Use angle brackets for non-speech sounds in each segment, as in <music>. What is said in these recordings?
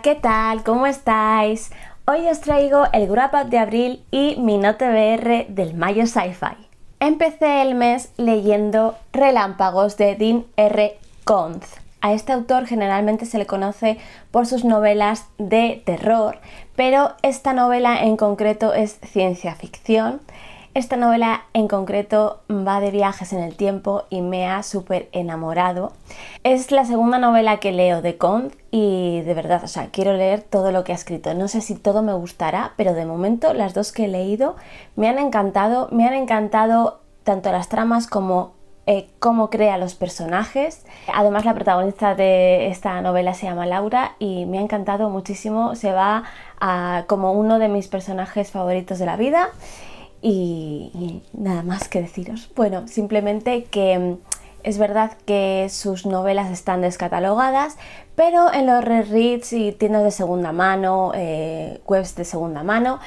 ¿qué tal? ¿Cómo estáis? Hoy os traigo el grapa de abril y mi note VR del mayo sci-fi. Empecé el mes leyendo Relámpagos de Dean R. Conz. A este autor generalmente se le conoce por sus novelas de terror, pero esta novela en concreto es ciencia ficción esta novela en concreto va de viajes en el tiempo y me ha súper enamorado. Es la segunda novela que leo de Conde y de verdad, o sea, quiero leer todo lo que ha escrito. No sé si todo me gustará, pero de momento las dos que he leído me han encantado. Me han encantado tanto las tramas como eh, cómo crea los personajes. Además, la protagonista de esta novela se llama Laura y me ha encantado muchísimo. Se va a, como uno de mis personajes favoritos de la vida y, nada más que deciros. Bueno, simplemente que mm, es verdad que sus novelas están descatalogadas, pero en los re-reads y tiendas de segunda mano, eh, webs de segunda mano,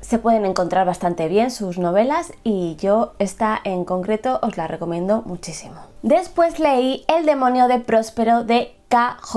se pueden encontrar bastante bien sus novelas y yo esta en concreto os la recomiendo muchísimo. Después leí El demonio de Próspero de KJ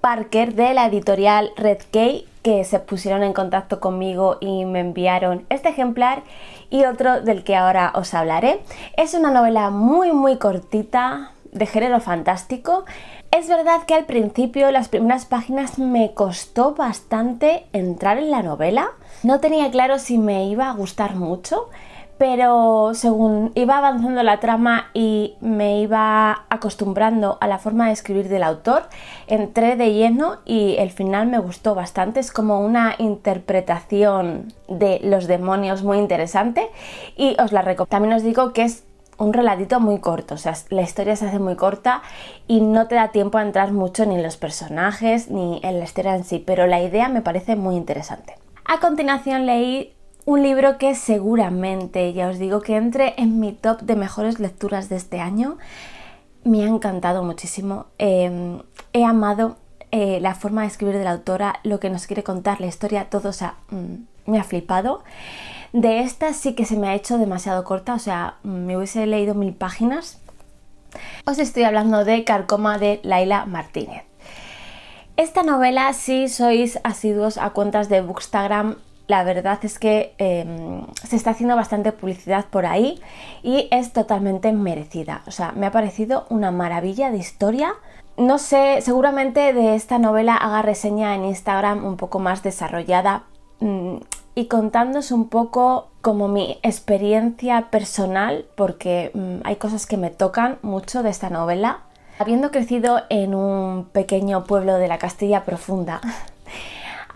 Parker de la editorial Red K que se pusieron en contacto conmigo y me enviaron este ejemplar y otro del que ahora os hablaré. Es una novela muy muy cortita, de género fantástico. Es verdad que al principio, las primeras páginas, me costó bastante entrar en la novela. No tenía claro si me iba a gustar mucho, pero según iba avanzando la trama y me iba acostumbrando a la forma de escribir del autor, entré de lleno y el final me gustó bastante. Es como una interpretación de los demonios muy interesante y os la recomiendo. También os digo que es un relatito muy corto, o sea, la historia se hace muy corta y no te da tiempo a entrar mucho ni en los personajes ni en la historia en sí, pero la idea me parece muy interesante. A continuación leí un libro que seguramente, ya os digo, que entre en mi top de mejores lecturas de este año. Me ha encantado muchísimo. Em, he amado eh, la forma de escribir de la autora, lo que nos quiere contar, la historia, todo, o mm, me ha flipado. De esta sí que se me ha hecho demasiado corta, o sea, me hubiese leído mil páginas. Os estoy hablando de Carcoma de Laila Martínez. Esta novela, si sois asiduos a cuentas de Bookstagram, la verdad es que em, se está haciendo bastante publicidad por ahí y es totalmente merecida. O sea, me ha parecido una maravilla de historia. No sé, seguramente de esta novela haga reseña en Instagram un poco más desarrollada mm, y contándos un poco como mi experiencia personal, porque mm, hay cosas que me tocan mucho de esta novela. Habiendo crecido en un pequeño pueblo de la Castilla Profunda, <laughs>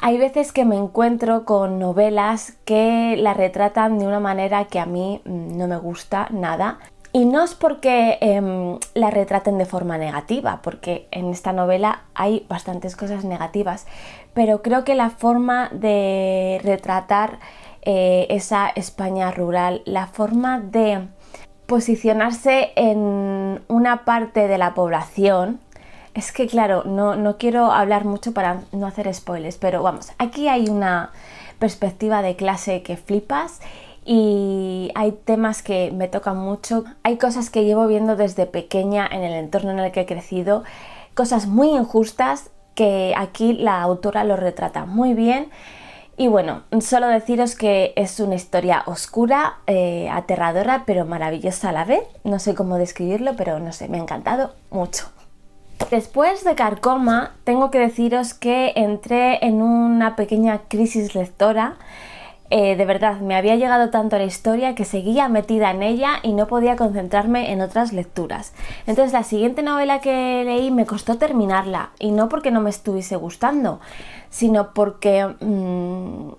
Hay veces que me encuentro con novelas que la retratan de una manera que a mí mm, no me gusta nada. Y no es porque em, la retraten de forma negativa, porque en esta novela hay bastantes cosas negativas, pero creo que la forma de retratar eh, esa España rural, la forma de posicionarse en una parte de la población, es que claro, no, quiero hablar mucho para no hacer spoilers, pero vamos, aquí hay una perspectiva de clase que flipas y hay temas que me tocan mucho. Hay cosas que llevo viendo desde pequeña en el entorno en el que he crecido, cosas muy injustas que aquí la autora lo retrata muy bien. Y bueno, solo deciros que es una historia oscura, eh, aterradora, pero maravillosa a la vez. No sé cómo describirlo, pero no sé, me ha encantado mucho. Después de Carcoma, tengo que deciros que entré en una pequeña crisis lectora. Eh, de verdad, me había llegado tanto a la historia que seguía metida en ella y no podía concentrarme en otras lecturas. Entonces la siguiente novela que leí me costó terminarla, y no porque no me estuviese gustando, sino porque mm,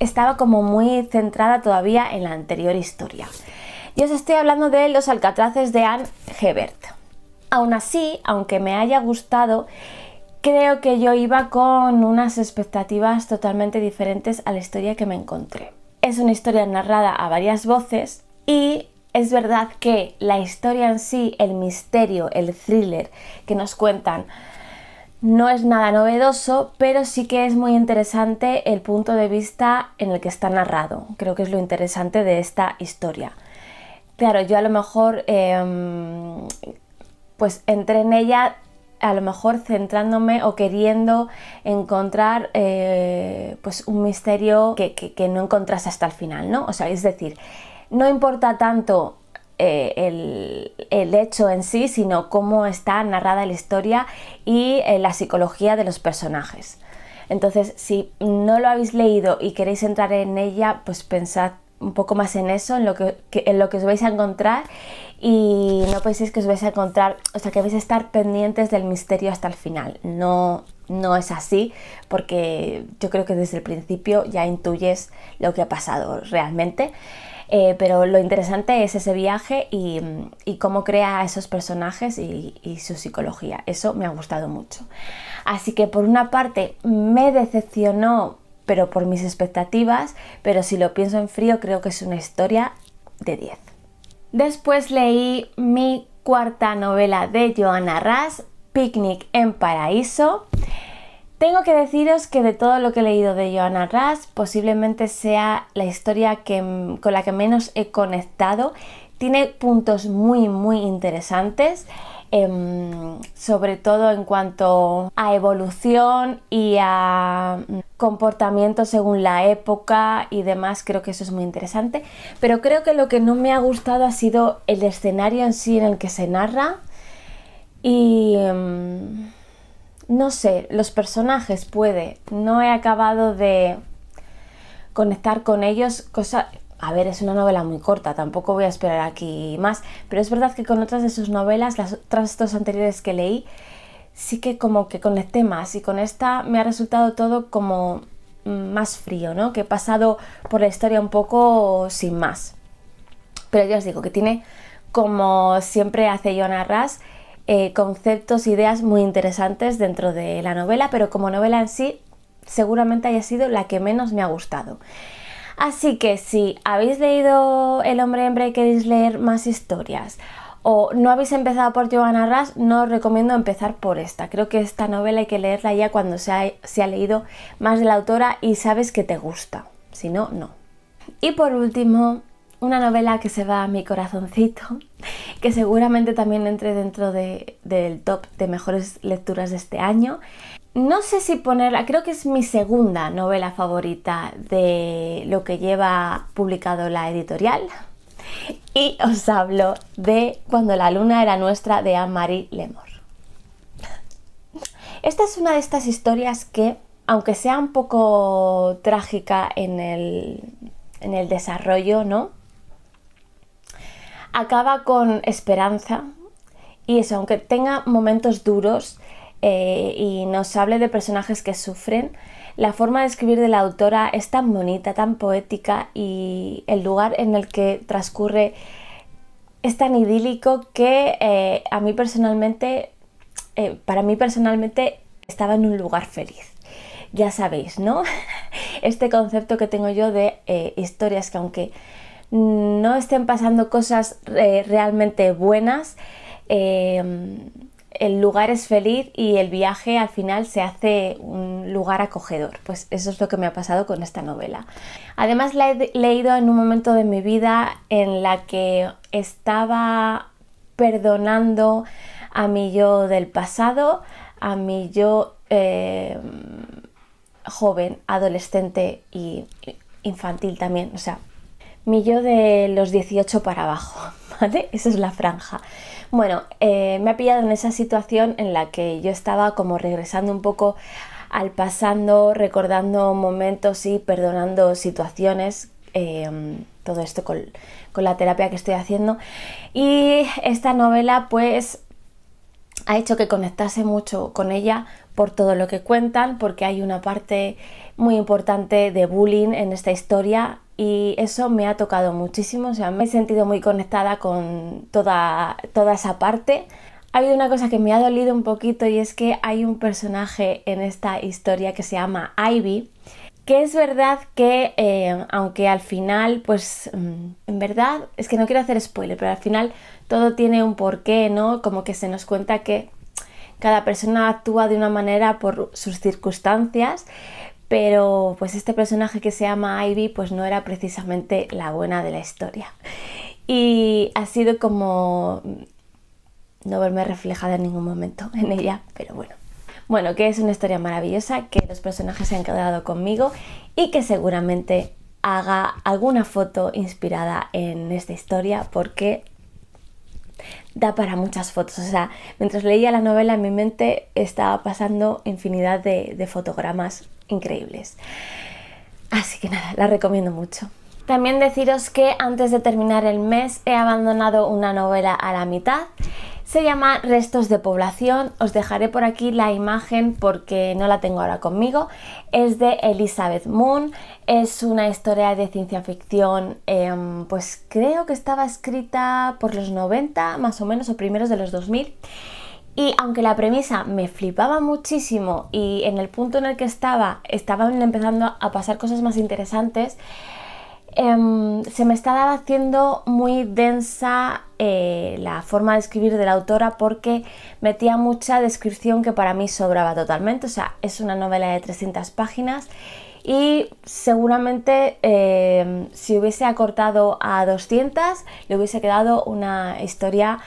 estaba como muy centrada todavía en la anterior historia. Yo os estoy hablando de Los Alcatraces de Anne Hebert. Aún así, aunque me haya gustado, creo que yo iba con unas expectativas totalmente diferentes a la historia que me encontré. Es una historia narrada a varias voces y es verdad que la historia en sí, el misterio, el thriller que nos cuentan, no es nada novedoso, pero sí que es muy interesante el punto de vista en el que está narrado. Creo que es lo interesante de esta historia. Claro, yo a lo mejor em, pues entré en ella a lo mejor centrándome o queriendo encontrar eh, pues un misterio que, no encontrás hasta el final, ¿no? O sea, es decir, no importa tanto eh, el, hecho en sí, sino cómo está narrada la historia y eh, la psicología de los personajes. Entonces, si no lo habéis leído y queréis entrar en ella, pues pensad un poco más en eso, en lo que, en lo que os vais a encontrar y no penséis que os vais a encontrar, o sea, que vais a estar pendientes del misterio hasta el final. No, no es así, porque yo creo que desde el principio ya intuyes lo que ha pasado realmente. Eh, pero lo interesante es ese viaje y, cómo crea a esos personajes y, su psicología. Eso me ha gustado mucho. Así que por una parte me decepcionó pero por mis expectativas, pero si lo pienso en frío creo que es una historia de 10. Después leí mi cuarta novela de Joana Ras, Picnic en Paraíso. Tengo que deciros que de todo lo que he leído de Johanna Ras, posiblemente sea la historia que, con la que menos he conectado. Tiene puntos muy, muy interesantes. Em, sobre todo en cuanto a evolución y a mm, comportamiento según la época y demás, creo que eso es muy interesante, pero creo que lo que no me ha gustado ha sido el escenario en sí en el que se narra y... Mm, no sé, los personajes puede, no he acabado de conectar con ellos, cosa a ver, es una novela muy corta, tampoco voy a esperar aquí más, pero es verdad que con otras de sus novelas, las otras dos anteriores que leí, sí que como que conecté más y con esta me ha resultado todo como mm, más frío, ¿no? Que he pasado por la historia un poco sin más. Pero ya os digo que tiene, como siempre hace Joan Arras, eh, conceptos, ideas muy interesantes dentro de la novela, pero como novela en sí seguramente haya sido la que menos me ha gustado. Así que si habéis leído El hombre hembra y queréis leer más historias o no habéis empezado por Giovanna Rush, no os recomiendo empezar por esta. Creo que esta novela hay que leerla ya cuando se ha, leído más de la autora y sabes que te gusta. Si no, no. Y por último, una novela que se va a mi corazoncito, <laughs> que seguramente también entre dentro del top de mejores lecturas de este año, no sé si ponerla, creo que es mi segunda novela favorita de lo que lleva publicado la editorial. Y os hablo de Cuando la luna era nuestra de Anne-Marie Lemor. Esta es una de estas historias que, aunque sea un poco trágica en el, en el desarrollo, ¿no? Acaba con esperanza y eso, aunque tenga momentos duros, eh, y nos hable de personajes que sufren. La forma de escribir de la autora es tan bonita, tan poética y el lugar en el que transcurre es tan idílico que eh, a mí personalmente, eh, para mí personalmente estaba en un lugar feliz. Ya sabéis, ¿no? <laughs> Este concepto que tengo yo de historias que aunque no estén pasando cosas realmente buenas, el lugar es feliz y el viaje al final se hace un lugar acogedor. Pues eso es lo que me ha pasado con esta novela. Además la he leído en un momento de mi vida en la que estaba perdonando a mi yo del pasado, a mi yo eh, joven, adolescente y infantil también, o sea, mi yo de los 18 para abajo. ¿vale? <laughs> Esa es la franja. Bueno, eh, me ha pillado en esa situación en la que yo estaba como regresando un poco al pasando, recordando momentos y perdonando situaciones. Eh, todo esto con, con la terapia que estoy haciendo. Y esta novela, pues, ha hecho que conectase mucho con ella por todo lo que cuentan, porque hay una parte muy importante de bullying en esta historia y eso me ha tocado muchísimo, o sea, me he sentido muy conectada con toda, toda esa parte. Ha habido una cosa que me ha dolido un poquito y es que hay un personaje en esta historia que se llama Ivy, que es verdad que eh, aunque al final, pues mm, en verdad, es que no quiero hacer spoiler, pero al final todo tiene un porqué, ¿no? Como que se nos cuenta que cada persona actúa de una manera por sus circunstancias, pero pues este personaje que se llama Ivy pues no era precisamente la buena de la historia. Y ha sido como no verme reflejada en ningún momento <laughs> en ella, pero bueno. Bueno, que es una historia maravillosa, que los personajes se han quedado conmigo y que seguramente haga alguna foto inspirada en esta historia porque da para muchas fotos. O sea, mientras leía la novela en mi mente estaba pasando infinidad de, de fotogramas increíbles. Así que nada, la recomiendo mucho. También deciros que antes de terminar el mes he abandonado una novela a la mitad. Se llama Restos de Población. Os dejaré por aquí la imagen porque no la tengo ahora conmigo. Es de Elizabeth Moon. Es una historia de ciencia ficción, em, pues creo que estaba escrita por los 90 más o menos o primeros de los 2000. Y aunque la premisa me flipaba muchísimo y en el punto en el que estaba estaban empezando a pasar cosas más interesantes, em, se me estaba haciendo muy densa eh, la forma de escribir de la autora porque metía mucha descripción que para mí sobraba totalmente. O sea, es una novela de 300 páginas y seguramente em, si hubiese acortado a 200 le hubiese quedado una historia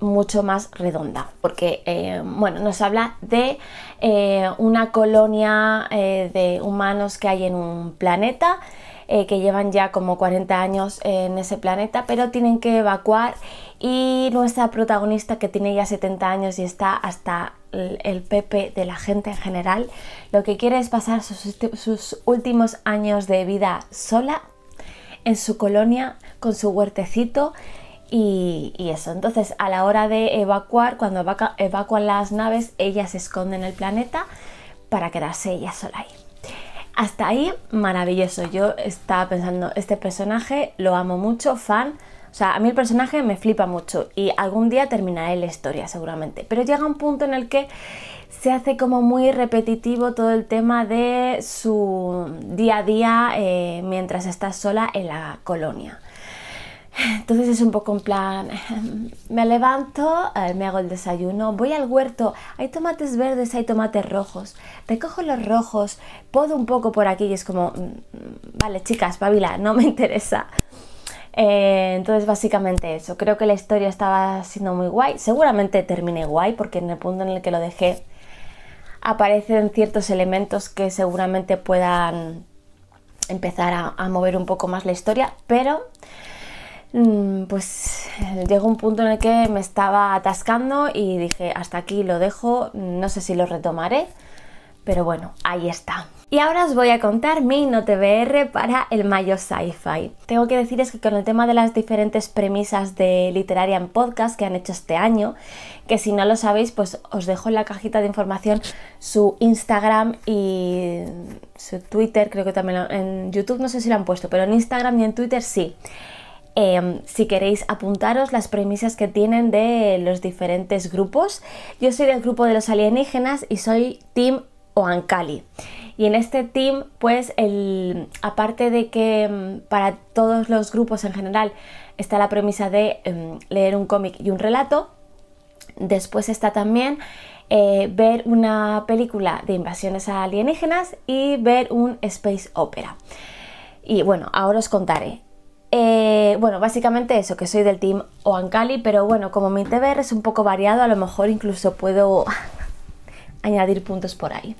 mucho más redonda, porque eh, bueno, nos habla de eh, una colonia eh, de humanos que hay en un planeta, que llevan ya como 40 años en ese planeta, pero tienen que evacuar y nuestra protagonista que tiene ya 70 años y está hasta el, pepe de la gente en general, lo que quiere es pasar sus últimos años de vida sola en su colonia con su huertecito y, eso, entonces a la hora de evacuar, cuando evacuan las naves, ellas se esconden el planeta para quedarse ella sola ahí. Hasta ahí, maravilloso. Yo estaba pensando, este personaje lo amo mucho, fan. O sea, a mí el personaje me flipa mucho y algún día terminaré la historia seguramente. Pero llega un punto en el que se hace como muy repetitivo todo el tema de su día a día eh, mientras está sola en la colonia. Entonces es un poco en plan, <laughs> me levanto, eh, me hago el desayuno, voy al huerto, hay tomates verdes, hay tomates rojos, recojo los rojos, podo un poco por aquí y es como, mm, mm, vale chicas, Babila, no me <laughs> interesa. Eh, entonces básicamente eso, creo que la historia estaba siendo muy guay, seguramente terminé guay porque en el punto en el que lo dejé aparecen ciertos elementos que seguramente puedan empezar a, a mover un poco más la historia, pero Mm, pues eh, llegó un punto en el que me estaba atascando y dije, hasta aquí lo dejo, no sé si lo retomaré, pero bueno, ahí está. Y ahora os voy a contar mi VR para el mayo sci-fi. Tengo que decir es que con el tema de las diferentes premisas de literaria en podcast que han hecho este año, que si no lo sabéis, pues os dejo en la cajita de información su Instagram y su Twitter, creo que también en YouTube no sé si lo han puesto, pero en Instagram y en Twitter sí. Em, si queréis apuntaros las premisas que tienen de los diferentes grupos. Yo soy del grupo de los alienígenas y soy Team Oankali. Y en este team, pues, aparte de que em, para todos los grupos en general está la premisa de em, leer un cómic y un relato, después está también eh, ver una película de invasiones alienígenas y ver un space opera. Y bueno, ahora os contaré. Eh, bueno, básicamente eso, que soy del team Oankali, pero bueno, como mi TBR es un poco variado, a lo mejor incluso puedo <laughs> añadir puntos por ahí.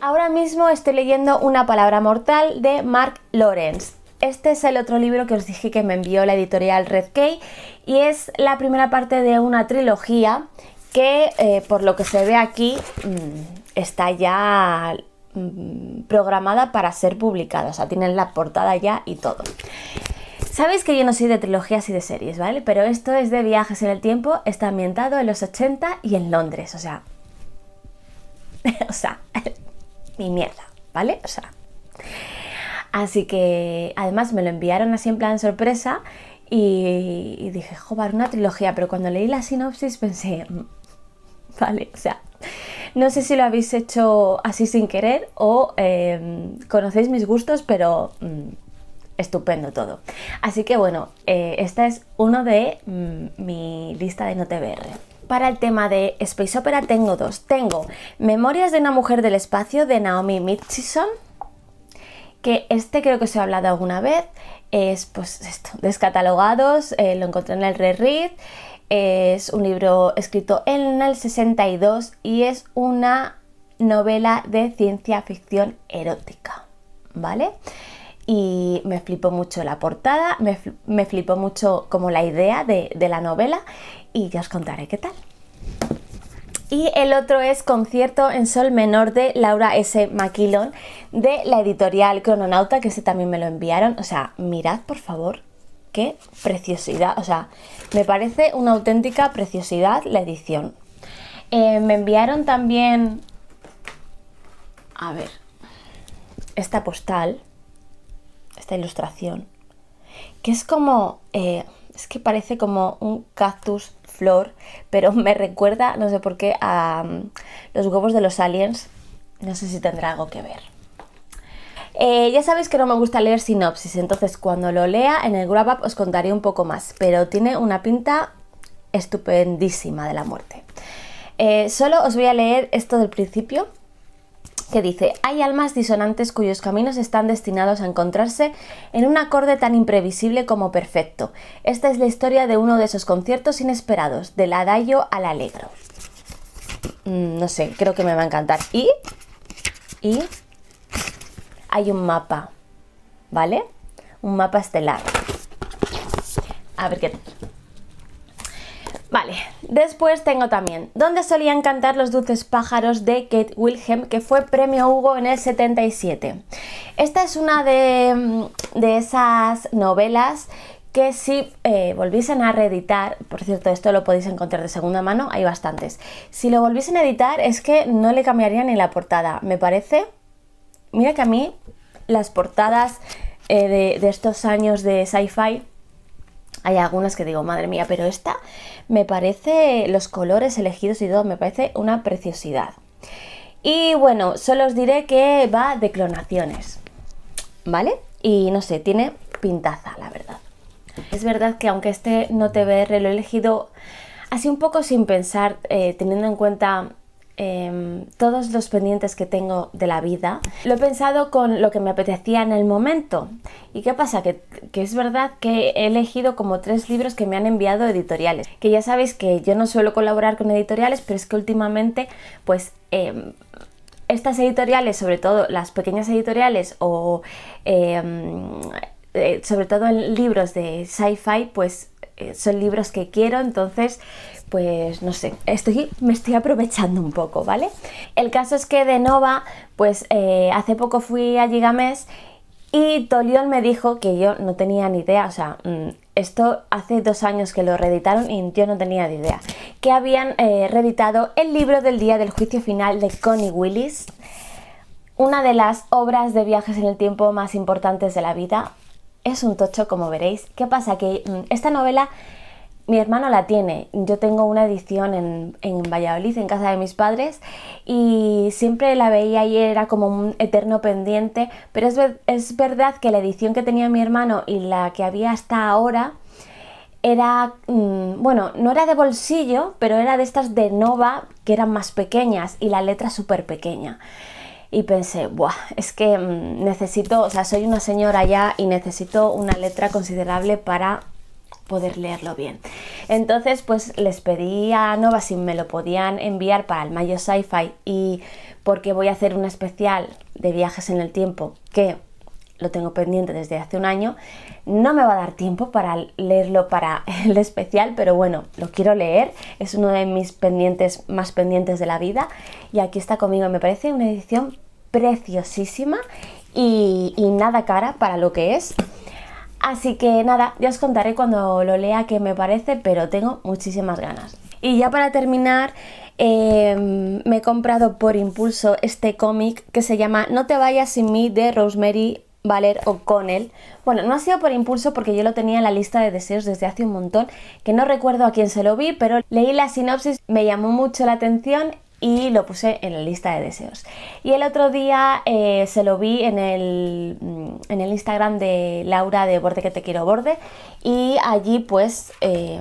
Ahora mismo estoy leyendo Una palabra mortal de Mark Lawrence. Este es el otro libro que os dije que me envió la editorial Red y es la primera parte de una trilogía que, eh, por lo que se ve aquí, mm, está ya Mm, programada para ser publicada, o sea, tienen la portada ya y todo. Sabéis que yo no soy de trilogías y de series, ¿vale? Pero esto es de viajes en el tiempo, está ambientado en los 80 y en Londres, o sea... <laughs> o sea, <laughs> mi mierda, ¿vale? O sea... Así que además me lo enviaron así en plan sorpresa y, dije, joder, una trilogía, pero cuando leí la sinopsis pensé, mm, <laughs> vale, o sea... No sé si lo habéis hecho así sin querer o em, conocéis mis gustos, pero mm, estupendo todo. Así que bueno, eh, esta es uno de mm, mi lista de no Para el tema de Space Opera tengo dos. Tengo Memorias de una mujer del espacio de Naomi Mitchison, que este creo que os he hablado alguna vez. Es pues esto, descatalogados, eh, lo encontré en el reread. Es un libro escrito en el 62 y es una novela de ciencia ficción erótica, ¿vale? Y me flipó mucho la portada, me, flipó mucho como la idea de, de la novela y ya os contaré qué tal. Y el otro es Concierto en Sol Menor de Laura S. Maquilón de la editorial Crononauta, que ese también me lo enviaron. O sea, mirad por favor qué preciosidad, o sea, me parece una auténtica preciosidad la edición. Eh, me enviaron también, a ver, esta postal, esta ilustración, que es como, eh, es que parece como un cactus flor, pero <laughs> me recuerda, no sé por qué, a mm, los huevos de los aliens. No sé si tendrá algo que ver. Eh, ya sabéis que no me gusta leer sinopsis, entonces cuando lo lea en el grab up os contaré un poco más, pero tiene una pinta estupendísima de la muerte. Eh, solo os voy a leer esto del principio, que dice, hay almas disonantes cuyos caminos están destinados a encontrarse en un acorde tan imprevisible como perfecto. Esta es la historia de uno de esos conciertos inesperados, del adagio al alegro. Mm, no sé, creo que me va a encantar. Y... Y hay un mapa, ¿vale? Un mapa estelar. A ver qué Vale, después tengo también ¿Dónde solían cantar los dulces pájaros de Kate Wilhelm, que fue premio Hugo en el 77? Esta es una mm, de, esas novelas que si eh, volviesen a reeditar, por cierto, esto lo podéis encontrar de segunda mano, hay bastantes. Si lo volviesen a editar es que no le cambiaría ni la portada, me parece mira que a mí las portadas eh, de, estos años de sci-fi hay algunas que digo, madre mía, pero esta me parece, los colores elegidos y todo, me parece una preciosidad. Y bueno, solo os diré que va de clonaciones, ¿vale? Y no sé, tiene pintaza, la verdad. Es verdad que aunque este no te ve lo he elegido así un poco sin pensar, eh, teniendo en cuenta Em, todos los pendientes que tengo de la vida, lo he pensado con lo que me apetecía en el momento. ¿Y qué pasa? Que, es verdad que he elegido como tres libros que me han enviado editoriales. Que ya sabéis que yo no suelo colaborar con editoriales, pero es que últimamente, pues... Em, estas editoriales, sobre todo las pequeñas editoriales o em, eh, sobre todo en libros de sci-fi, pues eh, son libros que quiero, entonces pues no sé, estoy, me estoy aprovechando un poco, ¿vale? El caso es que de Nova, pues eh, hace poco fui a Gigames y Tolión me dijo que yo no tenía ni idea, o sea, mm, esto hace dos años que lo reeditaron y yo no tenía ni idea, que habían eh, reeditado el libro del día del juicio final de Connie Willis, una de las obras de viajes en el tiempo más importantes de la vida. Es un tocho, como veréis. ¿Qué pasa? Que mm, esta novela mi hermano la tiene. Yo tengo una edición en, Valladolid, en casa de mis padres, y siempre la veía y era como un eterno pendiente, pero es, verdad que la edición que tenía mi hermano y la que había hasta ahora era, mm, bueno, no era de bolsillo, pero era de estas de Nova que eran más pequeñas y la letra súper pequeña. Y pensé, buah, es que mm, necesito, o sea, soy una señora ya y necesito una letra considerable para poder leerlo bien. Entonces, pues les pedí a Nova si me lo podían enviar para el Mayo Sci-Fi y porque voy a hacer un especial de viajes en el tiempo que lo tengo pendiente desde hace un año. No me va a dar tiempo para leerlo para <laughs> el especial, pero bueno, lo quiero leer. Es uno de mis pendientes más pendientes de la vida. Y aquí está conmigo. Me parece una edición preciosísima y nada cara para lo que es. Así que nada, ya os contaré cuando lo lea qué me parece, pero tengo muchísimas ganas. Y ya para terminar, em, me he comprado por impulso este cómic que se llama No te vayas sin mí de Rosemary Valer O'Connell. Bueno, no ha sido por impulso porque yo lo tenía en la lista de deseos desde hace un montón, que no recuerdo a quién se lo vi, pero leí la sinopsis, me llamó mucho la atención y lo puse en la lista de deseos. Y el otro día eh, se lo vi mm, en el, Instagram de Laura de Borde que te quiero borde y allí pues, eh,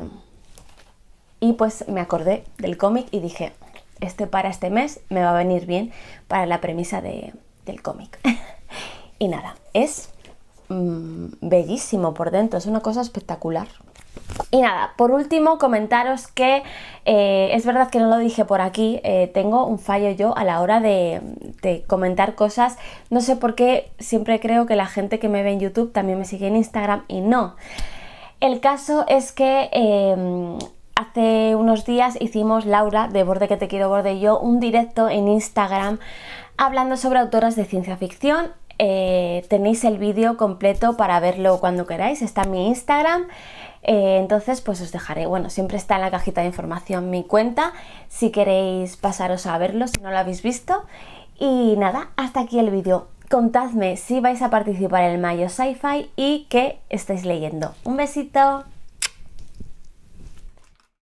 y pues me acordé del cómic y dije, este para este mes me va a venir bien para la premisa del cómic. <laughs> y nada, es mm, bellísimo por dentro, es una cosa espectacular. Y nada, por último comentaros que eh, es verdad que no lo dije por aquí, eh, tengo un fallo yo a la hora de, comentar cosas, no sé por qué siempre creo que la gente que me ve en YouTube también me sigue en Instagram y no. El caso es que em, hace unos días hicimos Laura de Borde que te quiero borde yo un directo en Instagram hablando sobre autoras de ciencia ficción. Eh, tenéis el vídeo completo para verlo cuando queráis, está en mi Instagram. Eh, entonces, pues os dejaré, bueno, siempre está en la cajita de información mi cuenta, si queréis pasaros a verlo, si no lo habéis visto. Y nada, hasta aquí el vídeo. Contadme si vais a participar en el Mayo Sci-Fi y qué estáis leyendo. Un besito.